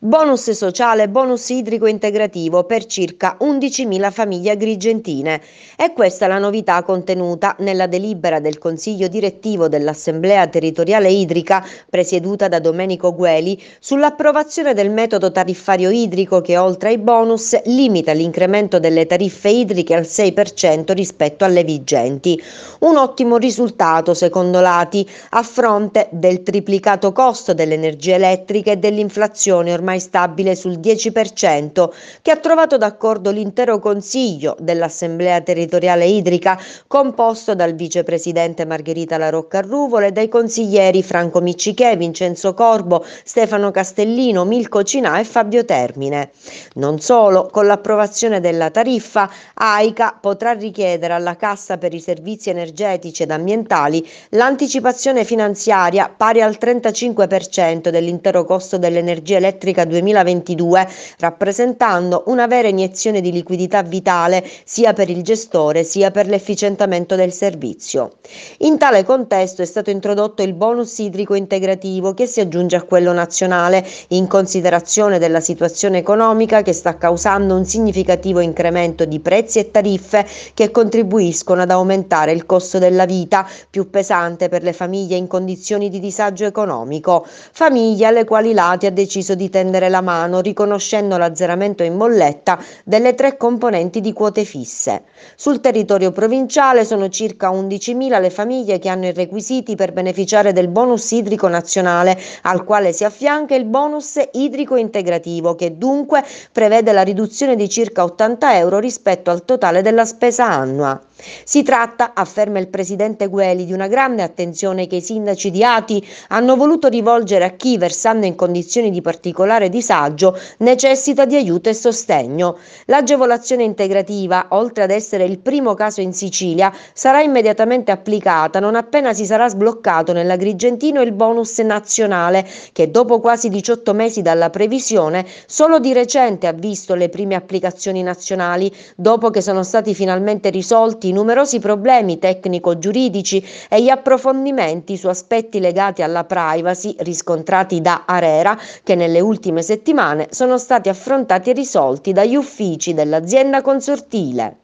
Bonus sociale, bonus idrico integrativo per circa 11.000 famiglie agrigentine. È questa la novità contenuta nella delibera del Consiglio direttivo dell'Assemblea territoriale idrica, presieduta da Domenico Gueli, sull'approvazione del metodo tariffario idrico che, oltre ai bonus, limita l'incremento delle tariffe idriche al 6% rispetto alle vigenti. Un ottimo risultato, secondo l'ATI, a fronte del triplicato costo delle energie elettriche e dell'inflazione ormai ormai stabile sul 10%, che ha trovato d'accordo l'intero Consiglio dell'Assemblea Territoriale Idrica, composto dal vicepresidente Margherita Larocca Ruvole e dai consiglieri Franco Miccichè, Vincenzo Corbo, Stefano Castellino, Milco Cinà e Fabio Termine. Non solo, con l'approvazione della tariffa, AICA potrà richiedere alla Cassa per i servizi energetici ed ambientali l'anticipazione finanziaria pari al 35% dell'intero costo dell'energia elettrica Banca 2022, rappresentando una vera iniezione di liquidità vitale sia per il gestore sia per l'efficientamento del servizio. In tale contesto è stato introdotto il bonus idrico integrativo che si aggiunge a quello nazionale in considerazione della situazione economica che sta causando un significativo incremento di prezzi e tariffe che contribuiscono ad aumentare il costo della vita più pesante per le famiglie in condizioni di disagio economico, famiglie alle quali l'ATI ha deciso di tenere prendere la mano riconoscendo l'azzeramento in bolletta delle tre componenti di quote fisse. Sul territorio provinciale sono circa 11.000 le famiglie che hanno i requisiti per beneficiare del bonus idrico nazionale, al quale si affianca il bonus idrico integrativo, che dunque prevede la riduzione di circa 80 euro rispetto al totale della spesa annua. Si tratta, afferma il presidente Gueli, di una grande attenzione che i sindaci di Ati hanno voluto rivolgere a chi, versando in condizioni di particolare particolare disagio necessita di aiuto e sostegno. L'agevolazione integrativa, oltre ad essere il primo caso in Sicilia, sarà immediatamente applicata non appena si sarà sbloccato nell'Agrigentino il bonus nazionale che dopo quasi 18 mesi dalla previsione solo di recente ha visto le prime applicazioni nazionali dopo che sono stati finalmente risolti i numerosi problemi tecnico-giuridici e gli approfondimenti su aspetti legati alla privacy riscontrati da Arera che nelle ultime ultime settimane sono stati affrontati e risolti dagli uffici dell'azienda consortile.